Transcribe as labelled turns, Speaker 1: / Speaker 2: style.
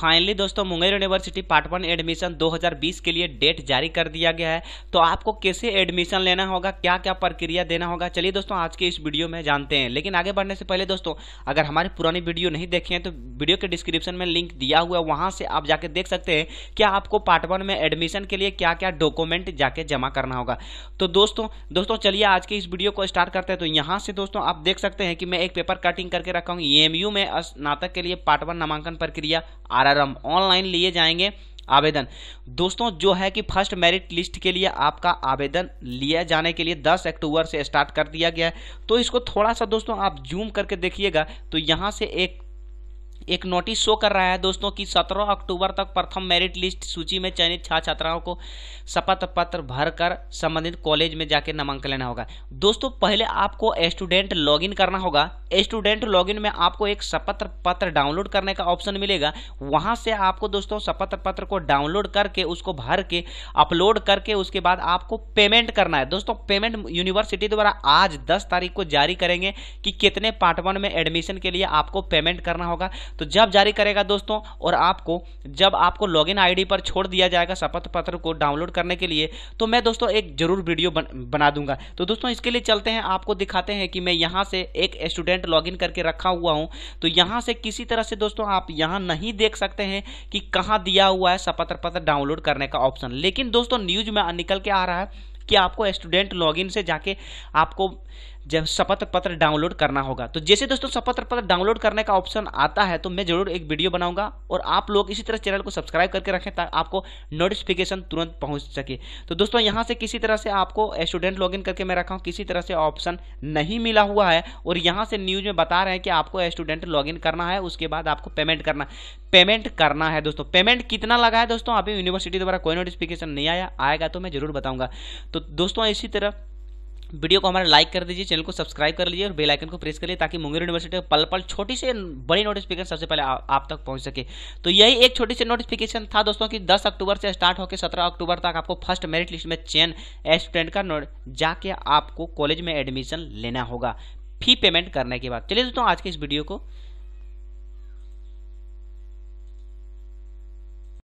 Speaker 1: finally दोस्तों Munger university part one admission 2020 के लिए डेट जारी कर दिया गया है तो आपको कैसे एडमिशन लेना होगा क्या क्या प्रक्रिया देना होगा चलिए दोस्तों आज के इस वीडियो में जानते हैं लेकिन आगे बढ़ने से पहले दोस्तों अगर हमारे पुरानी वीडियो नहीं देखे हैं तो वीडियो के डिस्क्रिप्शन में लिंक दिया हुआ है वहाँ से आप जाके देख सकते हैं क्या आपको पार्ट वन में एडमिशन के लिए क्या क्या डॉक्यूमेंट जाके जमा करना होगा तो दोस्तों दोस्तों चलिए आज के इस वीडियो को स्टार्ट करते हैं तो यहाँ से दोस्तों आप देख सकते हैं कि मैं एक पेपर कटिंग करके रखा हूँ ई e में स्नातक के लिए पार्ट वन नामांकन प्रक्रिया आरआरएम ऑनलाइन लिए जाएंगे आवेदन दोस्तों जो है कि फर्स्ट मेरिट लिस्ट के लिए आपका आवेदन लिया जाने के लिए 10 अक्टूबर से स्टार्ट कर दिया गया है तो इसको थोड़ा सा दोस्तों आप जूम करके देखिएगा तो यहाँ से एक एक नोटिस शो कर रहा है दोस्तों कि 17 अक्टूबर तक प्रथम मेरिट लिस्ट सूची में चयनित छात्र छात्राओं को शपथ पत्र भरकर संबंधित कॉलेज में जाकर नामांकन लेना होगा दोस्तों पहले आपको स्टूडेंट लॉगिन करना होगा स्टूडेंट लॉगिन में आपको एक शपथ पत्र डाउनलोड करने का ऑप्शन मिलेगा वहां से आपको दोस्तों शपथ पत्र को डाउनलोड करके उसको भर के अपलोड करके उसके बाद आपको पेमेंट करना है दोस्तों पेमेंट यूनिवर्सिटी द्वारा आज दस तारीख को जारी करेंगे कि कितने पार्ट वन में एडमिशन के लिए आपको पेमेंट करना होगा तो जब जारी करेगा दोस्तों और आपको जब आपको लॉग आईडी पर छोड़ दिया जाएगा शपथ पत्र को डाउनलोड करने के लिए तो मैं दोस्तों एक जरूर वीडियो बना दूंगा तो दोस्तों इसके लिए चलते हैं आपको दिखाते हैं कि मैं यहाँ से एक स्टूडेंट पेमेंट लॉगिन करके रखा हुआ हूं तो यहां से किसी तरह से दोस्तों आप यहां नहीं देख सकते हैं कि कहां दिया हुआ है शपथ पत्र डाउनलोड करने का ऑप्शन लेकिन दोस्तों न्यूज में निकल के आ रहा है कि आपको स्टूडेंट लॉगिन से जाके आपको जब शपथ पत्र डाउनलोड करना होगा तो जैसे दोस्तों शपथ पत्र डाउनलोड करने का ऑप्शन आता है तो मैं जरूर एक वीडियो बनाऊंगा और आप लोग इसी तरह चैनल को सब्सक्राइब करके रखें ताकि आपको नोटिफिकेशन तुरंत पहुंच सके तो दोस्तों यहां से किसी तरह से आपको स्टूडेंट लॉग करके मैं रखा हूँ किसी तरह से ऑप्शन नहीं मिला हुआ है और यहाँ से न्यूज में बता रहे हैं कि आपको स्टूडेंट लॉग करना है उसके बाद आपको पेमेंट करना पेमेंट करना है दोस्तों पेमेंट कितना लगा है दोस्तों अभी यूनिवर्सिटी द्वारा कोई नोटिफिकेशन नहीं आया आएगा तो मैं जरूर बताऊंगा तो दोस्तों इसी तरह वीडियो को हमारे लाइक कर दीजिए चैनल को सब्सक्राइब कर लीजिए और बेल आइकन को प्रेस करिए ताकि मुंगेर यूनिवर्सिटी पल पल छोटी से बड़ी नोटिफिकेशन सबसे पहले आ, आप तक पहुंच सके तो यही एक छोटी सी नोटिफिकेशन था दोस्तों कि 10 अक्टूबर से स्टार्ट होकर 17 अक्टूबर तक आपको फर्स्ट मेरिट लिस्ट में चयन स्टूडेंट का जाके आपको कॉलेज में एडमिशन लेना होगा फी पेमेंट करने के बाद चलिए दोस्तों आज के इस वीडियो को